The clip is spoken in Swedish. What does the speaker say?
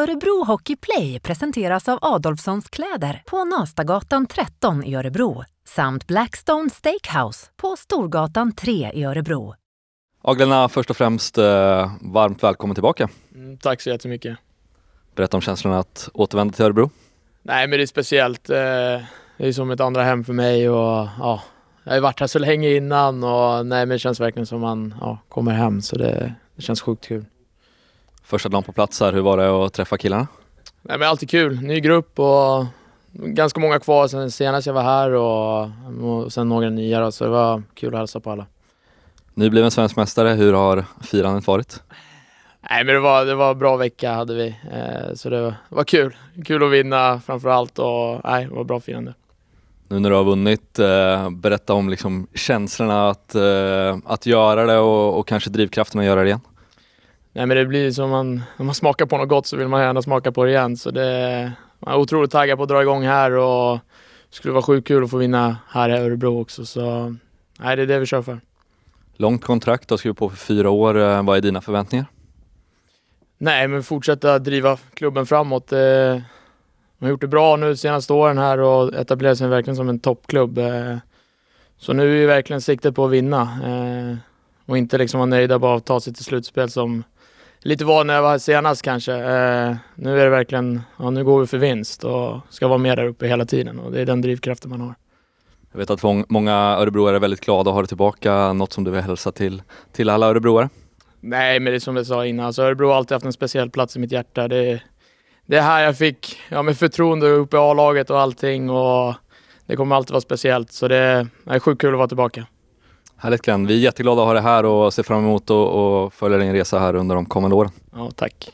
Örebro Hockey Play presenteras av Adolfssons kläder på Nastagatan 13 i Örebro samt Blackstone Steakhouse på Storgatan 3 i Örebro. Aglena, först och främst eh, varmt välkommen tillbaka. Mm, tack så jättemycket. Berätta om känslan att återvända till Örebro. Nej, men det är speciellt. Eh, det är som ett andra hem för mig och ja, jag har varit här så länge innan och nej, men det känns verkligen som man ja, kommer hem så det, det känns sjukt kul. Första dagen på plats här, hur var det att träffa killarna? Nej men alltid kul. Ny grupp och ganska många kvar sen senast jag var här och, och sen några nya då, så det var kul att hälsa på alla. Nybliven svensk mästare, hur har firandet varit? Nej men det var, det var en bra vecka hade vi, eh, så det var kul. Kul att vinna framför allt och nej, det var bra firande. Nu när du har vunnit, eh, berätta om liksom känslorna att, eh, att göra det och, och kanske drivkraften att göra det igen. Nej men det blir som man, när man smakar på något gott så vill man gärna smaka på det igen. Så det, man är otroligt taggad på att dra igång här och det skulle vara sjukt kul att få vinna här i Örebro också. Så nej, det är det vi kör för. Långt kontrakt, du har skrivit på för fyra år. Eh, vad är dina förväntningar? Nej, men fortsätta driva klubben framåt. Man eh, har gjort det bra nu de senaste åren här och etablerat sig verkligen som en toppklubb. Eh, så nu är ju verkligen siktet på att vinna och inte liksom vara nöjda bara att ta sig till slutspel som lite var när jag var senast kanske. Eh, nu är det verkligen, ja nu går vi för vinst och ska vara med där uppe hela tiden och det är den drivkraften man har. Jag vet att många örebroare är väldigt glada att ha dig tillbaka. Något som du vill hälsa till, till alla örebroare? Nej, men det är som jag sa innan, alltså Örebro har alltid haft en speciell plats i mitt hjärta. Det, det är här jag fick ja, med förtroende uppe i A-laget och allting och det kommer alltid vara speciellt. Så det är sjukt kul att vara tillbaka. Härligt Glenn. Vi är jätteglada att ha dig här och ser fram emot att följa din resa här under de kommande åren. Ja, tack.